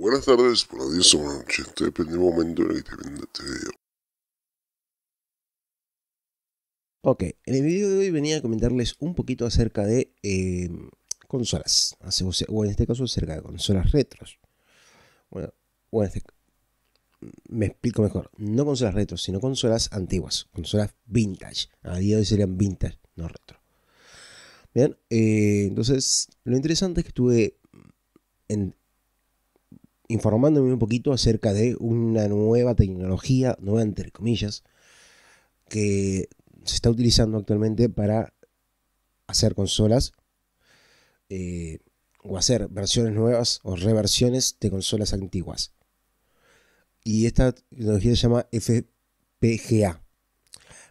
Buenas tardes, buenos días buenas noches, Esto depende del momento en el que te este video. Ok, en el video de hoy venía a comentarles un poquito acerca de em, consolas, o en este caso acerca de consolas retros. Bueno, bueno este, me explico mejor, no consolas retros, sino consolas antiguas, consolas vintage. A día de hoy serían vintage, no retro. Bien, eh, entonces lo interesante es que estuve en, informándome un poquito acerca de una nueva tecnología, nueva entre comillas, que se está utilizando actualmente para hacer consolas eh, o hacer versiones nuevas o reversiones de consolas antiguas. Y esta tecnología se llama FPGA.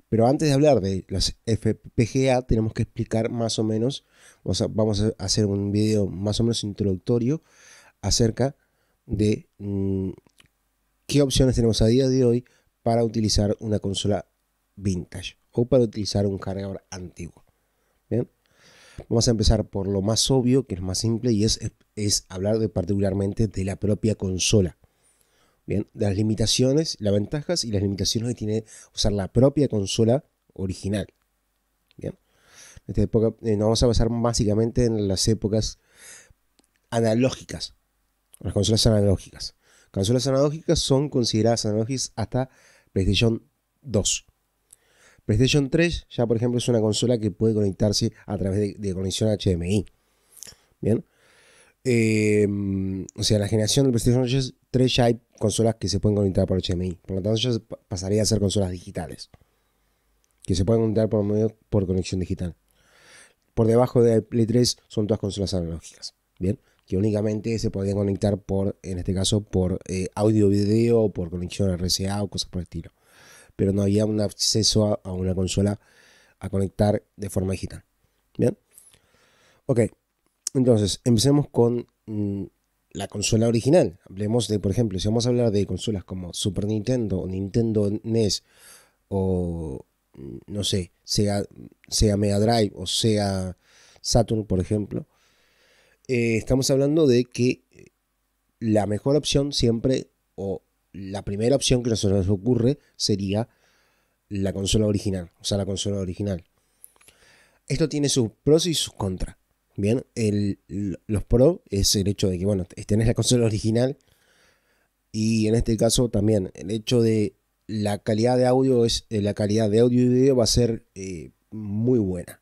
Pero antes de hablar de las FPGA, tenemos que explicar más o menos, vamos a, hacer un video más o menos introductorio acerca de mm, qué opciones tenemos a día de hoy para utilizar una consola vintage o para utilizar un cargador antiguo. Bien, vamos a empezar por lo más obvio, que es más simple, y es, hablar de, particularmente de la propia consola. Bien, de las limitaciones, las ventajas y las limitaciones que tiene usar la propia consola original. Bien, en esta época eh, nos vamos a basar básicamente en las épocas analógicas las consolas analógicas. Consolas analógicas son consideradas analógicas hasta PlayStation 2. PlayStation 3 ya, por ejemplo, es una consola que puede conectarse a través de, conexión HDMI. Bien. Em, o sea, la generación de PlayStation 3 ya hay consolas que se pueden conectar por HDMI. Por lo tanto, ya pasaría a ser consolas digitales. Que se pueden conectar por, medio, por conexión digital. Por debajo de Play 3 son todas consolas analógicas. Bien que únicamente se podían conectar por, en este caso, por eh, audio-video, por conexión RCA o cosas por el estilo. Pero no había un acceso a, una consola a conectar de forma digital. Bien. Ok, entonces empecemos con mm, la consola original. Hablemos de, por ejemplo, si vamos a hablar de consolas como Super Nintendo, o Nintendo NES o mm, no sé, sea, sea Mega Drive o sea Saturn, por ejemplo eh, estamos hablando de que eh, la mejor opción siempre, o la primera opción que nos ocurre, sería la consola original, o sea, la consola original. Esto tiene sus pros y sus contras. Bien, el, los pros es el hecho de que, bueno, tenés la consola original y en este caso también el hecho de la calidad de audio es eh, la calidad de audio y video va a ser muy buena.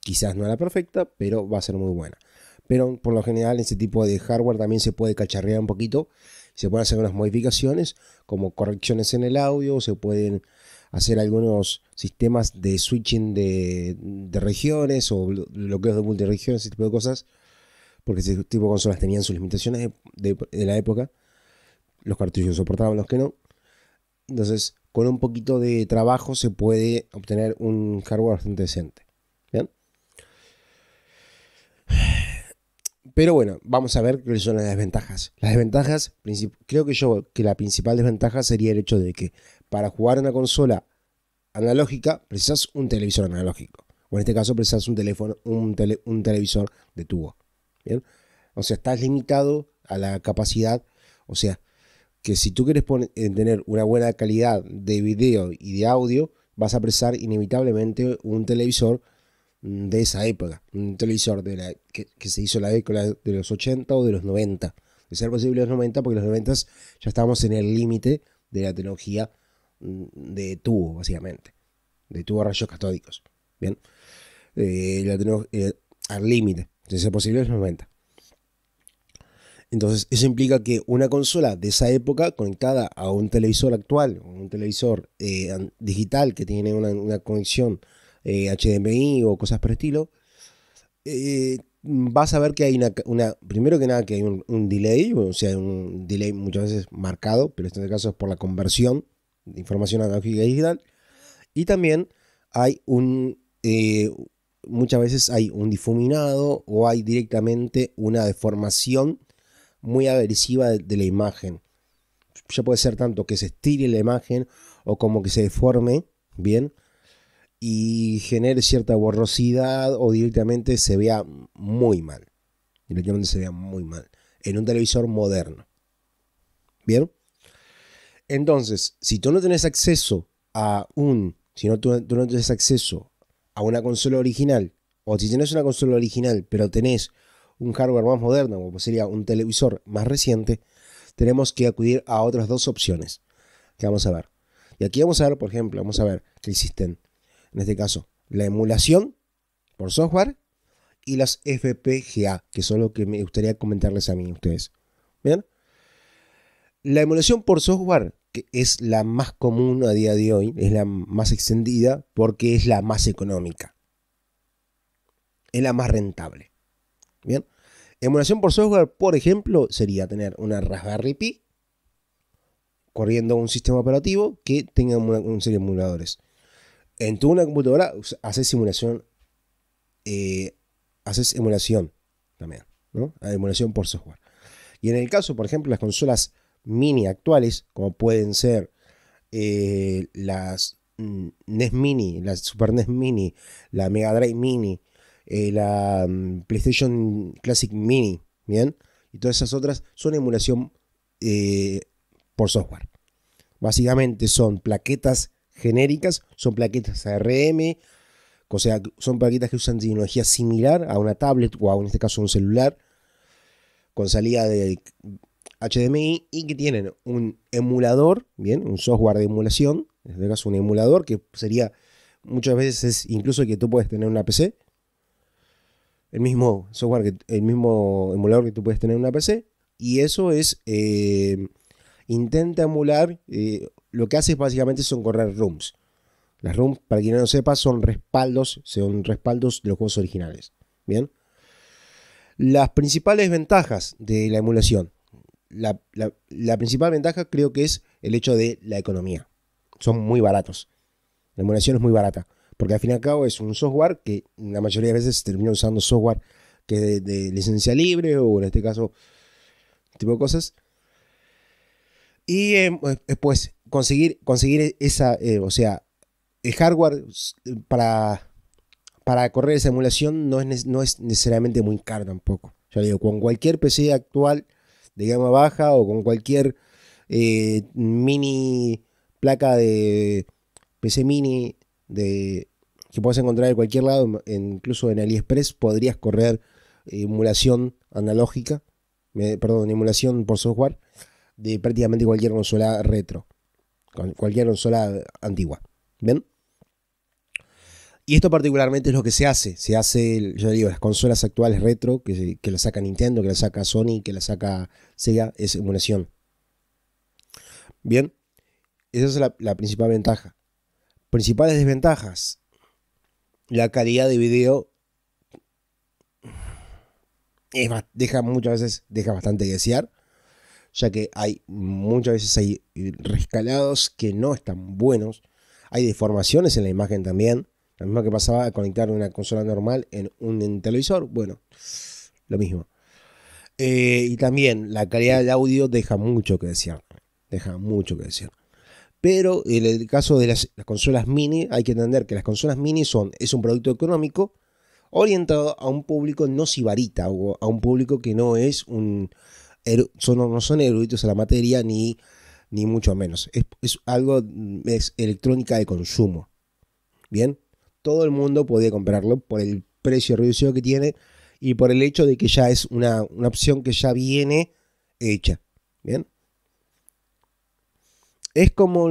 Quizás no la perfecta, pero va a ser muy buena pero por lo general este tipo de hardware también se puede cacharrear un poquito. Se pueden hacer unas modificaciones como correcciones en el audio, se pueden hacer algunos sistemas de switching de, regiones o bloqueos de multiregiones, ese tipo de cosas, porque ese tipo de consolas tenían sus limitaciones de, de la época. Los cartuchos soportaban, los que no. Entonces, con un poquito de trabajo se puede obtener un hardware bastante decente. Pero bueno, vamos a ver cuáles son las desventajas. Las desventajas, creo que yo que la principal desventaja sería el hecho de que para jugar una consola analógica precisas un televisor analógico. O en este caso precisas un teléfono, un, televisor de tubo. ¿Bien? O sea, estás limitado a la capacidad. O sea, que si tú quieres eh, tener una buena calidad de video y de audio, vas a precisar inevitablemente un televisor Mm, de esa época, un televisor de la, que, se hizo la década de los 80 o de los 90, de ser posible los 90, porque los 90 ya estábamos en el límite de la tecnología mm, de tubo, básicamente, de tubo a rayos catódicos, ¿bien? Eh, eh, al límite, de ser posible los 90. Entonces, eso implica que una consola de esa época conectada a un televisor actual, un televisor eh, digital que tiene una, una conexión HDMI eh, o cosas por estilo, eh, vas a ver que hay una, primero que nada que hay un, delay, o sea, un delay muchas veces marcado, pero en este caso es por la conversión de información analógica digital, y también hay un, eh, muchas veces hay un difuminado o hay directamente una deformación muy agresiva de, de la imagen. Ya puede ser tanto que se estire la imagen o como que se deforme, bien, y genere cierta borrosidad o directamente se vea muy mal. Directamente se vea muy mal. En un televisor moderno. ¿Bien? Entonces, si tú no tenés acceso a un. Si tú, no acceso a una consola original. O si tenés una consola original, pero tenés un hardware más moderno, como sería un televisor más reciente, tenemos que acudir a otras dos opciones que vamos a ver. Y aquí vamos a ver, por ejemplo, vamos a ver que existen en este caso, la emulación por software y las FPGA, que son lo que me gustaría comentarles a mí, a ustedes. ¿Bien? La emulación por software, que es la más común a día de hoy, es la más extendida porque es la más económica. Es la más rentable. ¿Bien? Emulación por software, por ejemplo, sería tener una Raspberry Pi corriendo un sistema operativo que tenga un una serie de emuladores en tu una computadora haces simulación, eh, haces emulación también, ¿no? Ah, emulación por software. Y en el caso, por ejemplo, las consolas mini actuales, como pueden ser eh, las mm, NES Mini, la Super NES Mini, la Mega Drive Mini, eh, la mm, PlayStation Classic Mini, ¿bien? Y todas esas otras son emulación por software. Básicamente son plaquetas genéricas son plaquetas ARM, o sea, son plaquetas que usan tecnología similar a una tablet o en este caso un celular con salida de HDMI y que tienen un emulador, bien, un software de emulación, en este caso un emulador que sería muchas veces incluso que tú puedes tener una PC, el mismo software, que, el mismo emulador que tú puedes tener una PC y eso es eh, intenta emular eh, lo que hace es básicamente son correr rooms. Las rooms, para quien no sepa, son respaldos, son respaldos de los juegos originales. Bien. Las principales ventajas de la emulación. La, principal ventaja creo que es el hecho de la economía. Son muy baratos. La emulación es muy barata. Porque al fin y al cabo es un software que la mayoría de veces se termina usando software que de, de licencia libre o en este caso tipo de cosas. Y eh, después, conseguir, conseguir esa, eh, o sea, el hardware eh, para, para correr esa emulación no es, no es necesariamente muy caro tampoco. Ya digo, con cualquier PC actual de gama baja o con cualquier eh, mini placa de PC mini de, que puedas encontrar en cualquier lado, incluso en AliExpress, podrías correr emulación analógica, perdón, emulación por software de prácticamente cualquier consola retro cualquier consola antigua. ¿bien? Y esto particularmente es lo que se hace. Se hace, yo digo, las consolas actuales retro, que, que la saca Nintendo, que la saca Sony, que la saca Sega, es emulación. Bien, esa es la, principal ventaja. Principales desventajas. La calidad de video deja muchas veces, deja bastante desear ya que hay muchas veces hay rescalados que no están buenos, hay deformaciones en la imagen también, lo mismo que pasaba al conectar una consola normal en un televisor, bueno, lo mismo. Eh, y también la calidad del audio deja mucho que decir. deja mucho que decir. Pero en el caso de las, consolas mini, hay que entender que las consolas mini son, es un producto económico, orientado a un público no sibarita o a un público que no es un son, no son eruditos a la materia ni, ni mucho menos. Es, algo, mm, es electrónica de consumo. Bien, todo el mundo puede comprarlo por el precio reducido que tiene y por el hecho de que ya es una, opción que ya viene hecha. Bien, es como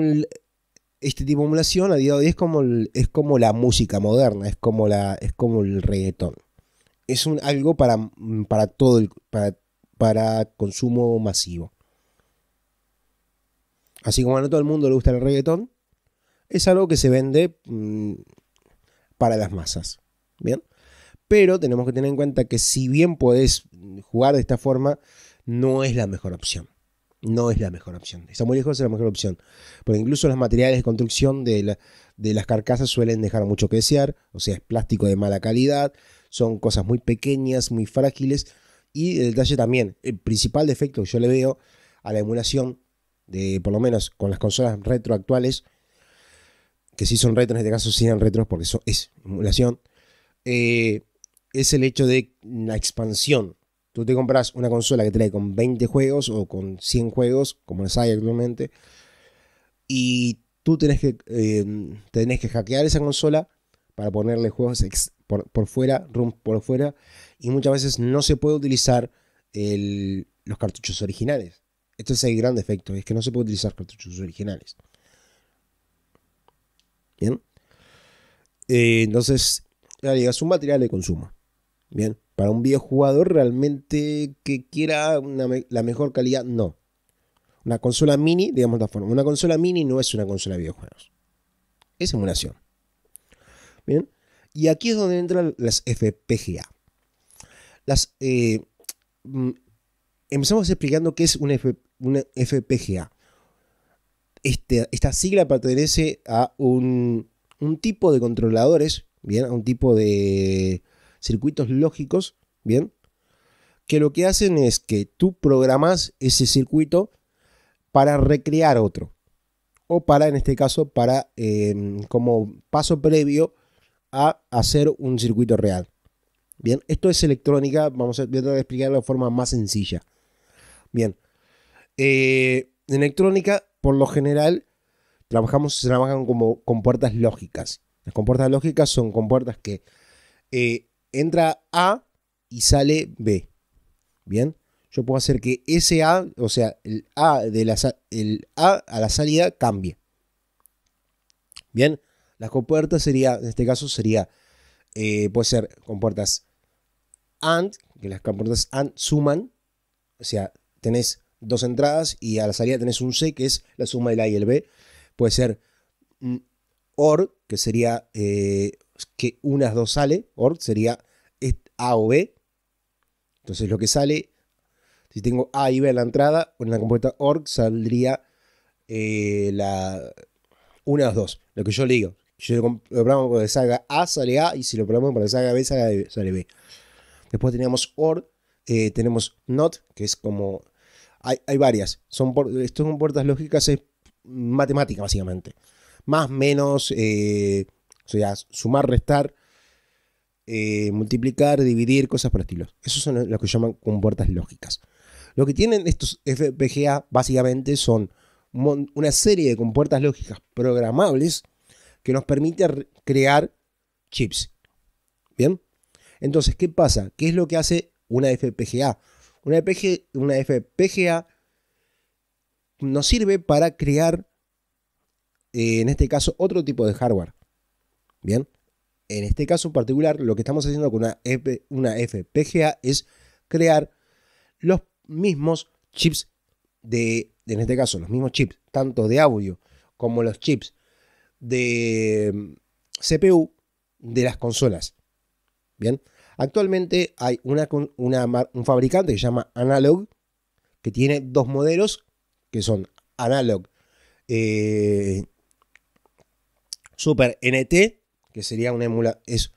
este tipo de emulación a día de hoy es como, es como la música moderna, es como, la, es como el reggaetón. Es un, algo para, para, todo el, para consumo masivo. Así como a no todo el mundo le gusta el reggaetón, es algo que se vende mm, para las masas. Bien. Pero tenemos que tener en cuenta que si bien podés jugar de esta forma, no es la mejor opción. No es la mejor opción. Está muy lejos de la mejor opción. Porque incluso los materiales de construcción de, de las carcasas suelen dejar mucho que desear. O sea, es plástico de mala calidad. Son cosas muy pequeñas, muy frágiles y el detalle también, el principal defecto que yo le veo a la emulación, de, por lo menos con las consolas retro actuales, que sí son retro, en este caso sí eran retros porque eso es emulación, eh, es el hecho de la expansión. Tú te compras una consola que trae con 20 juegos o con 100 juegos, como las hay actualmente, y tú tenés que, eh, que hackear esa consola para ponerle juegos por, fuera, room por fuera, y muchas veces no se puede utilizar los cartuchos originales. esto es el gran defecto, es que no se puede utilizar cartuchos originales. Bien. Eh, entonces, es un material de consumo. Bien. Para un videojugador realmente que quiera la mejor calidad, no. Una consola mini, digamos de forma. Una consola mini no es una consola de videojuegos. Es emulación. Bien. Y aquí es donde entran las FPGA. Eh, mm, empezamos explicando qué es una, FPGA. Este, esta sigla pertenece a un, tipo de controladores, ¿bien? A un tipo de circuitos lógicos, ¿bien? Que lo que hacen es que tú programas ese circuito para recrear otro. O para, en este caso, para eh, como paso previo a hacer un circuito real. Bien, esto es electrónica, vamos a tratar de explicarlo de forma más sencilla. Bien, eh, en electrónica, por lo general, trabajamos, se trabajan como compuertas lógicas. Las compuertas lógicas son compuertas que eh, entra A y sale B. Bien, yo puedo hacer que ese A, o sea, el A, de la, A a la salida cambie. Bien, las compuertas sería, en este caso sería, eh, puede ser compuertas AND, que las componentes AND suman, o sea, tenés dos entradas y a la salida tenés un C, que es la suma del A y el B. Puede ser mm, OR, que sería eh, que unas dos sale, OR sería A o B. Entonces lo que sale, si tengo A y B en la entrada, en la compuesta OR saldría eh, la, una dos, lo que yo le digo. Yo lo programo para que salga A, sale A, y si lo programo para que salga B, sale B. Después teníamos OR, eh, tenemos NOT, que es como... Hay, varias. Son compuertas son puertas lógicas, es matemática básicamente. Más, menos, eh, o sea, sumar, restar, eh, multiplicar, dividir, cosas por estilos estilo. Esos son los que llaman compuertas lógicas. Lo que tienen estos FPGA básicamente son una serie de compuertas lógicas programables que nos permite crear chips. ¿Bien? Entonces, ¿qué pasa? ¿Qué es lo que hace una FPGA? Una, FPGA nos sirve para crear, eh, en este caso, otro tipo de hardware. Bien, en este caso en particular, lo que estamos haciendo con una, una FPGA es crear los mismos chips de, en este caso, los mismos chips, tanto de audio como los chips de mm, CPU de las consolas. Bien, Actualmente hay una, una, un fabricante que se llama Analog, que tiene dos modelos, que son Analog eh, Super NT, que sería una emula, es,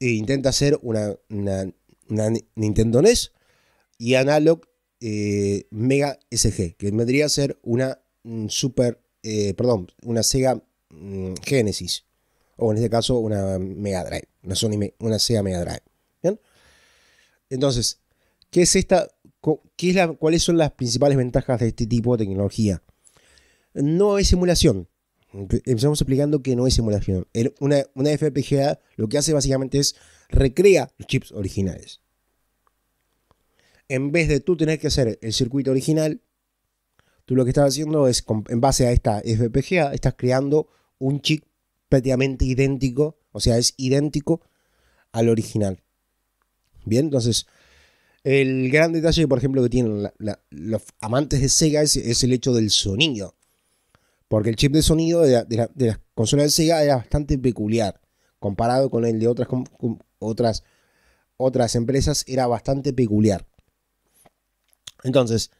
eh, intenta ser una, una, Nintendo NES, y Analog eh, Mega SG, que vendría a ser una mm, Super, perdón, una Sega mm, Genesis o en este caso una Mega Drive, una, Sony, una Sega Mega Drive. ¿Bien? Entonces, ¿qué es esta? Qué es la, ¿Cuáles son las principales ventajas de este tipo de tecnología? No es simulación. Empezamos explicando que no es simulación. Una, una FPGA lo que hace básicamente es recrea los chips originales. En vez de tú tener que hacer el circuito original, tú lo que estás haciendo es, en base a esta FPGA, estás creando un chip prácticamente idéntico, o sea, es idéntico al original. Bien, entonces, el gran detalle, por ejemplo, que tienen los amantes de Sega es, el hecho del sonido. Porque el chip de sonido de, la, las consolas de Sega era bastante peculiar. Comparado con el de otras, otras, otras empresas, era bastante peculiar. Entonces,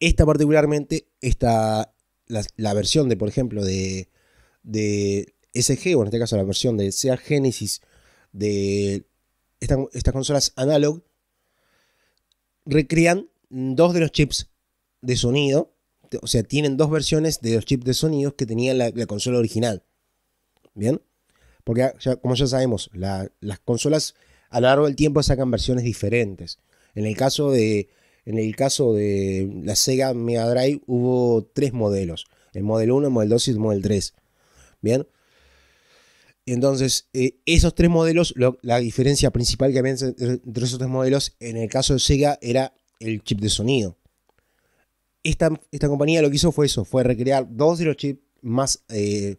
esta particularmente, esta, la, versión de, por ejemplo, de SG, o en este caso la versión de Sega Genesis de estas consolas analog, recrean dos de los chips de sonido. O sea, tienen dos versiones de los chips de sonido que tenía la, consola original. ¿Bien? Porque ah, como ya sabemos, las consolas a lo largo del tiempo sacan versiones diferentes. En el caso de, en el caso de la Sega Mega Drive hubo tres modelos. El modelo 1, el modelo 2 y el modelo 3. Bien, entonces, eh, esos tres modelos, la diferencia principal que había entre esos tres modelos, en el caso de Sega, era el chip de sonido. Esta, esta compañía lo que hizo fue eso, fue recrear dos de los chips más, eh,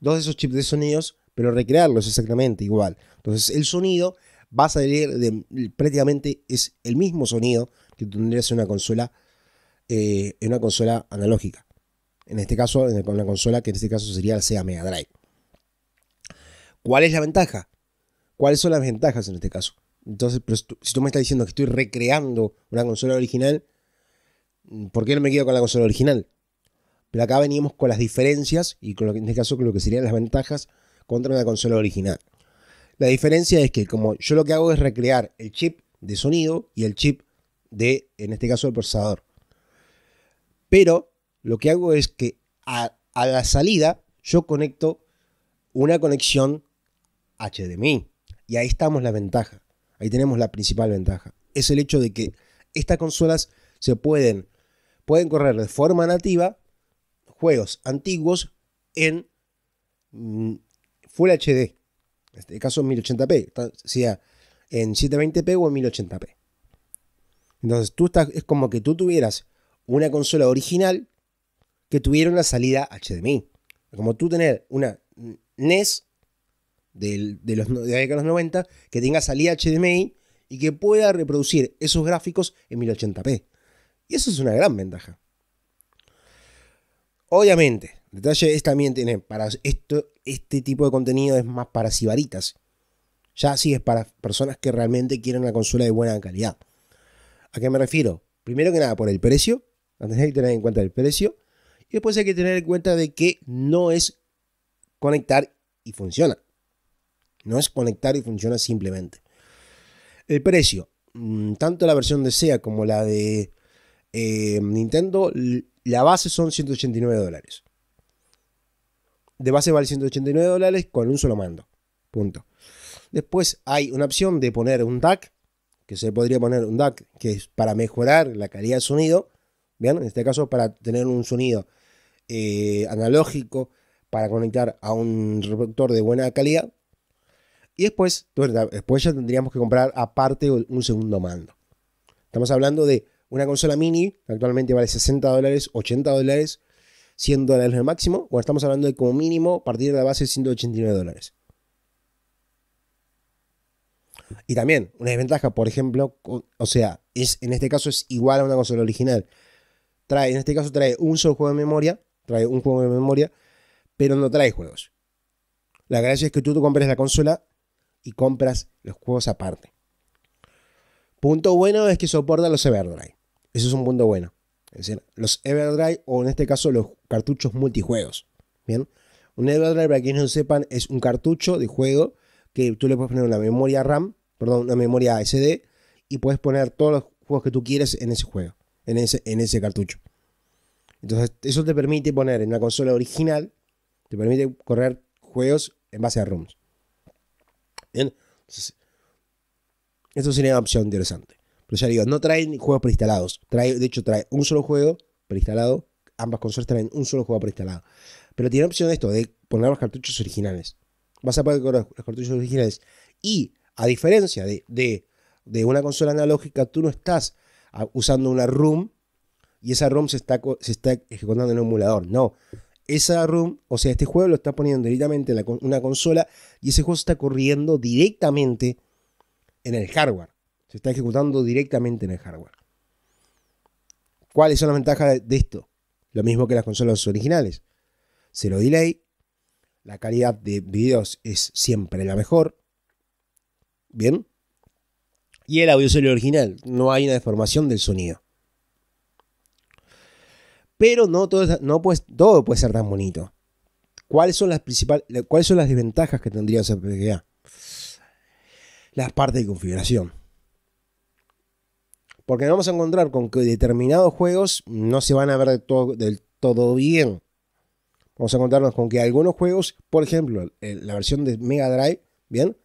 dos de esos chips de sonidos, pero recrearlos exactamente igual. Entonces, el sonido va a salir prácticamente es el mismo sonido que tendrías en una consola, eh, en una consola analógica. En este caso, con la consola que en este caso sería la Sega Mega Drive. ¿Cuál es la ventaja? ¿Cuáles son las ventajas en este caso? Entonces, si tú me estás diciendo que estoy recreando una consola original, ¿por qué no me quedo con la consola original? Pero acá venimos con las diferencias y con en este caso con lo que serían las ventajas contra una consola original. La diferencia es que como yo lo que hago es recrear el chip de sonido y el chip de, en este caso, el procesador. Pero lo que hago es que a la salida yo conecto una conexión HDMI. Y ahí estamos la ventaja. Ahí tenemos la principal ventaja. Es el hecho de que estas consolas se pueden, pueden correr de forma nativa juegos antiguos en mm, Full HD. En este caso en 1080p, sea en 720p o en 1080p. Entonces tú estás, es como que tú tuvieras una consola original que tuviera una salida HDMI. Como tú tener una NES de, los, la década los 90 que tenga salida HDMI y que pueda reproducir esos gráficos en 1080p. Y eso es una gran ventaja. Obviamente, detalle es también tiene para esto, este tipo de contenido es más para sibaritas. Ya sí es para personas que realmente quieren una consola de buena calidad. ¿A qué me refiero? Primero que nada por el precio, antes hay que tener en cuenta el precio y después hay que tener en cuenta de que no es conectar y funciona. No es conectar y funciona simplemente. El precio. Mm, tanto la versión de SEA como la de eh, Nintendo, la base son 189 dólares. De base vale 189 dólares con un solo mando. Punto. Después hay una opción de poner un DAC, que se podría poner un DAC, que es para mejorar la calidad de sonido. Bien, en este caso para tener un sonido eh, analógico para conectar a un reproductor de buena calidad. Y después, después ya tendríamos que comprar aparte un segundo mando. Estamos hablando de una consola mini, actualmente vale 60 dólares, 80 dólares, 100 dólares el máximo, o estamos hablando de como mínimo partir de la base de 189 dólares. Y también, una desventaja, por ejemplo, o sea, es, en este caso es igual a una consola original. Trae, en este caso trae un solo juego de memoria, trae un juego de memoria, pero no trae juegos. La gracia es que tú, tú compres la consola y compras los juegos aparte. Punto bueno es que soporta los Everdrive. Eso es un punto bueno. Es decir, los Everdrive o en este caso los cartuchos multijuegos. Bien. Un Everdrive, para quienes no sepan, es un cartucho de juego que tú le puedes poner una memoria RAM, perdón, una memoria SD y puedes poner todos los juegos que tú quieres en ese juego, en ese, en ese cartucho. Entonces, eso te permite poner en la consola original, te permite correr juegos en base a ROMs. ¿bien? Entonces, sería una opción interesante. Pero ya digo, no traen juegos preinstalados. Trae, de hecho, trae un solo juego preinstalado. Ambas consolas traen un solo juego preinstalado. Pero tiene opción de esto, de poner los cartuchos originales. Vas a poner los, cartuchos originales. Y a diferencia de, una consola analógica, tú no estás ah, usando una ROM y esa ROM se está, se está ejecutando en un emulador. No, esa room, o sea, este juego lo está poniendo directamente en una consola y ese juego está corriendo directamente en el hardware. Se está ejecutando directamente en el hardware. ¿Cuáles son las ventajas de esto? Lo mismo que las consolas originales. Cero delay, la calidad de videos es siempre la mejor. ¿Bien? Y el audio es original, no hay una deformación del sonido. Pero no todo, no pues, todo puede ser tan bonito. ¿Cuáles son las principales, cuáles son las desventajas que tendría esa PGA? Las partes de configuración. Porque nos vamos a encontrar con que determinados juegos no se van a ver todo, del todo bien. Vamos a encontrarnos con que algunos juegos, por ejemplo, la versión de Mega Drive, ¿bien?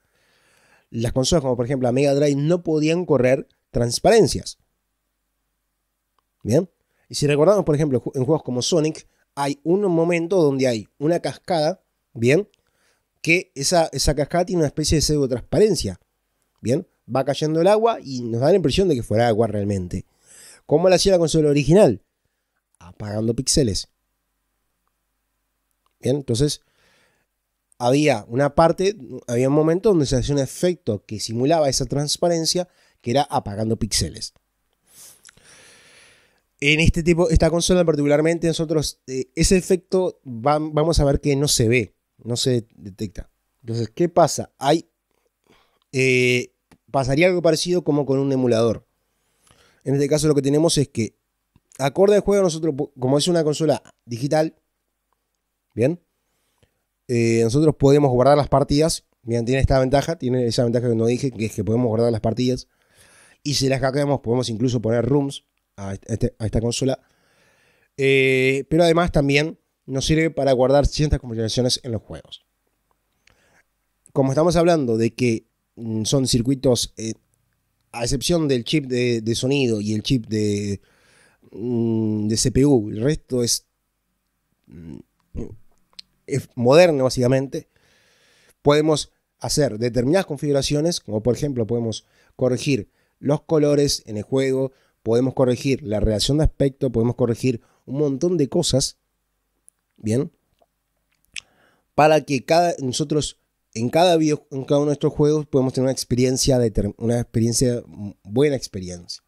Las consolas como por ejemplo la Mega Drive no podían correr transparencias. ¿Bien? Y si recordamos, por ejemplo, en juegos como Sonic, hay un momento donde hay una cascada, ¿bien? Que esa, esa cascada tiene una especie de pseudo transparencia, ¿bien? Va cayendo el agua y nos da la impresión de que fuera agua realmente. ¿Cómo la hacía la consola original? Apagando píxeles. Bien, entonces había una parte, había un momento donde se hacía un efecto que simulaba esa transparencia que era apagando píxeles en este tipo, esta consola particularmente, nosotros eh, ese efecto vamos a ver que no se ve, no se detecta. Entonces, ¿qué pasa? Hay, eh, pasaría algo parecido como con un emulador. En este caso lo que tenemos es que, acorde al juego, nosotros, como es una consola digital, ¿bien? Eh, nosotros podemos guardar las partidas. Bien, tiene esta ventaja, tiene esa ventaja que no dije, que es que podemos guardar las partidas. Y si las cargamos, podemos incluso poner rooms este, este, a, esta consola. Eh, pero además también nos sirve para guardar ciertas configuraciones en los juegos. Como estamos hablando de que mm, son circuitos, eh, a excepción del chip de, sonido y el chip de, mm, de CPU, el resto es, mm, es moderno básicamente, podemos hacer determinadas configuraciones, como por ejemplo podemos corregir los colores en el juego, podemos corregir la relación de aspecto, podemos corregir un montón de cosas, ¿bien? Para que cada, nosotros en cada, video, en cada uno de nuestros juegos podemos tener una experiencia, de, una experiencia, mm, buena experiencia,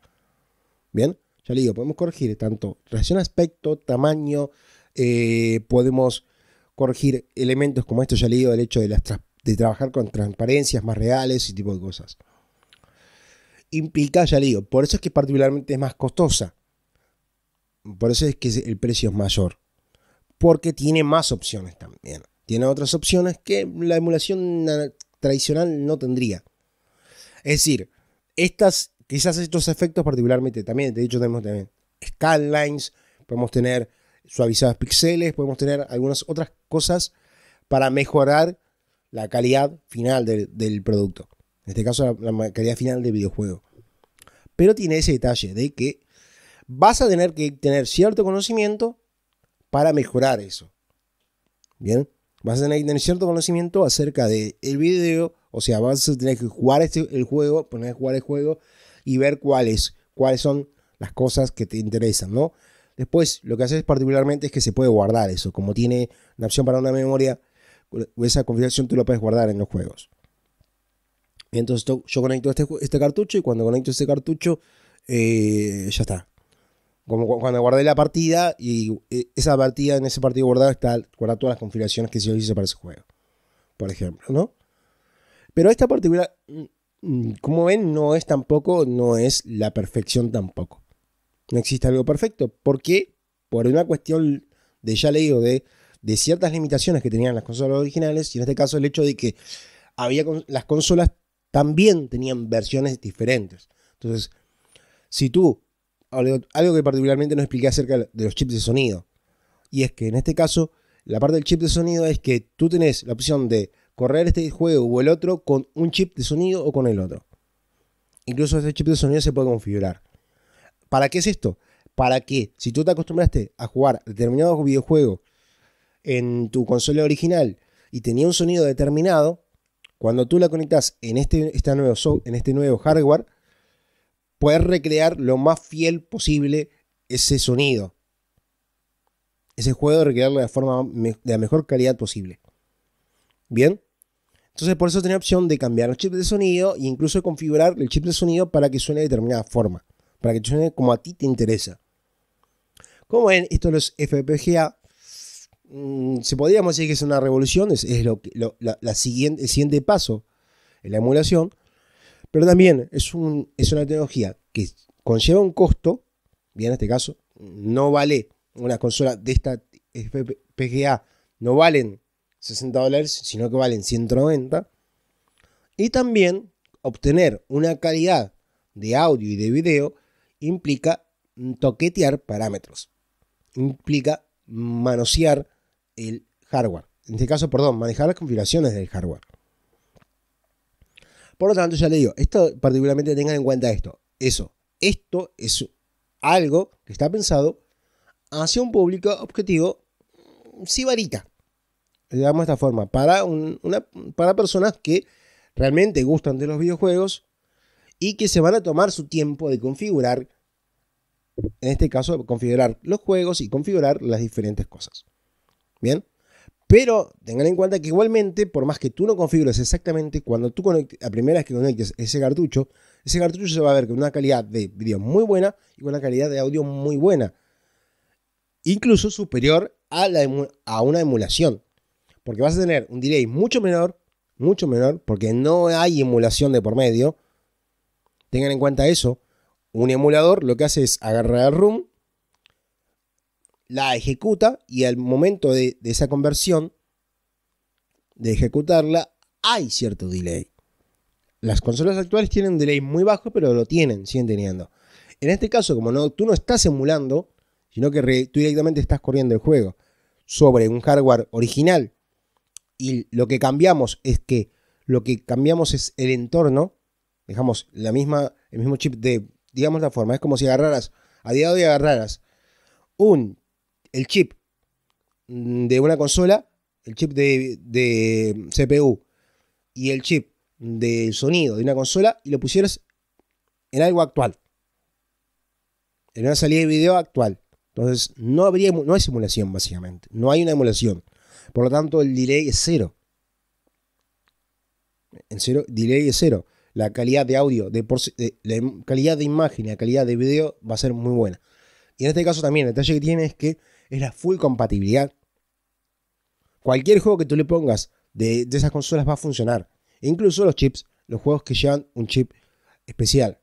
¿bien? Ya le digo, podemos corregir tanto relación de aspecto, tamaño, eh, podemos corregir elementos como esto, ya le digo, el hecho de, de trabajar con transparencias más reales y tipo de cosas implica, ya le digo, por eso es que particularmente es más costosa. Por eso es que el precio es mayor. Porque tiene más opciones también. Tiene otras opciones que la emulación tradicional no tendría. Es decir, estas, quizás estos efectos particularmente también, de hecho tenemos también scanlines, podemos tener suavizados píxeles, podemos tener algunas otras cosas para mejorar la calidad final del producto. En este caso, la, la final del videojuego. Pero tiene ese detalle de que vas a tener que tener cierto conocimiento para mejorar eso. Bien, vas a tener que tener cierto conocimiento acerca del el video, o sea, vas a tener que jugar este, el juego, poner jugar el juego y ver cuáles, cuáles son las cosas que te interesan, ¿no? Después, lo que haces particularmente es que se puede guardar eso, como tiene una opción para una memoria, esa configuración tú lo puedes guardar en los juegos. Entonces yo conecto este, este, cartucho y cuando conecto ese cartucho eh, ya está. Como cuando guardé la partida y eh, esa partida en ese partido guardado está guardando todas las configuraciones que yo hice para ese juego. Por ejemplo, ¿no? Pero esta particular, mm, mm, como ven, no es tampoco, no es la perfección tampoco. No existe algo perfecto. ¿Por qué? Por una cuestión de, ya leído de, de ciertas limitaciones que tenían las consolas originales y en este caso el hecho de que había las consolas también tenían versiones diferentes. Entonces, si tú, algo que particularmente no expliqué acerca de los chips de sonido, y es que en este caso, la parte del chip de sonido es que tú tenés la opción de correr este juego o el otro con un chip de sonido o con el otro. Incluso este chip de sonido se puede configurar. ¿Para qué es esto? Para que si tú te acostumbraste a jugar determinados videojuegos en tu consola original y tenía un sonido determinado, cuando tú la conectas en este, nuevo en este nuevo hardware, puedes recrear lo más fiel posible ese sonido. Ese juego recrearlo de la, forma, de la mejor calidad posible. Bien. Entonces por eso tenía opción de cambiar los chips de sonido e incluso configurar el chip de sonido para que suene de determinada forma. Para que suene como a ti te interesa. Como ven, esto es los FPGA Mm, se podríamos decir que es una revolución, es, lo, la, siguiente, el siguiente paso en la emulación, pero también es, es una tecnología que conlleva un costo, bien en este caso, no vale una consola de esta PGA, no valen 60 dólares, sino que valen 190, y también obtener una calidad de audio y de video implica toquetear parámetros, implica manosear el hardware. En este caso, perdón, manejar las configuraciones del hardware. Por lo tanto, ya le digo, esto particularmente tengan en cuenta esto. Eso, esto es algo que está pensado hacia un público objetivo mm, sibarita. Digamos de esta forma, para, una, para personas que realmente gustan de los videojuegos y que se van a tomar su tiempo de configurar, en este caso, configurar los juegos y configurar las diferentes cosas. Bien. Pero tengan en cuenta que igualmente, por más que tú no configures exactamente, cuando tú conectes, la primera vez que conectes ese cartucho, ese cartucho se va a ver con una calidad de video muy buena y con una calidad de audio muy buena. Incluso superior a, la a una emulación. Porque vas a tener un delay mucho menor, mucho menor, porque no hay emulación de por medio. Tengan en cuenta eso. Un emulador lo que hace es agarrar el ROM, la ejecuta y al momento de, esa conversión, de ejecutarla, hay cierto delay. Las consolas actuales tienen un delay muy bajo, pero lo tienen, siguen teniendo. En este caso, como no, tú no estás emulando, sino que tú directamente estás corriendo el juego sobre un hardware original. Y lo que cambiamos es que lo que cambiamos es el entorno. Dejamos la misma, el mismo chip de, digamos la forma. Es como si agarraras, a día de hoy agarraras un el chip de una consola, el chip de, CPU y el chip de sonido de una consola y lo pusieras en algo actual. En una salida de video actual. Entonces, no habría no hay simulación, básicamente. No hay una emulación. Por lo tanto, el delay es cero. En cero, delay es cero. La calidad de audio, de, la calidad de imagen y la calidad de video va a ser muy buena. Y en este caso también, el detalle que tiene es que es la full compatibilidad. Cualquier juego que tú le pongas de, esas consolas va a funcionar. E incluso los chips, los juegos que llevan un chip especial,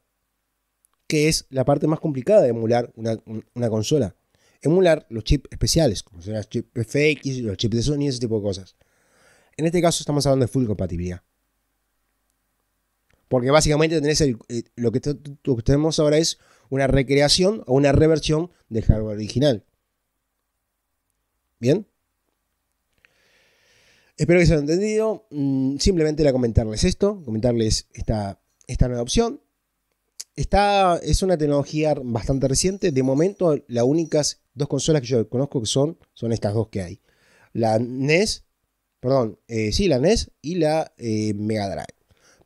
que es la parte más complicada de emular una, consola. Emular los chips especiales, como son los chips FX, los chips de Sony, ese tipo de cosas. En este caso estamos hablando de full compatibilidad. Porque básicamente tenés eh, lo, que, lo que tenemos ahora es una recreación o una reversión del hardware original. ¿Bien? Espero que se hayan entendido. Mm, simplemente era comentarles esto, comentarles esta, esta nueva opción. Está, es una tecnología bastante reciente. De momento, las únicas dos consolas que yo conozco que son, son estas dos que hay. La NES, perdón, eh, sí, la NES y la eh, Mega Drive.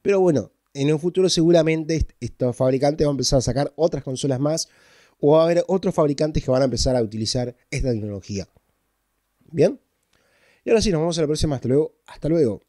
Pero bueno, en un futuro seguramente estos fabricantes van a empezar a sacar otras consolas más o va a haber otros fabricantes que van a empezar a utilizar esta tecnología. Bien. Y ahora sí, nos vemos a la próxima. Hasta luego. Hasta luego.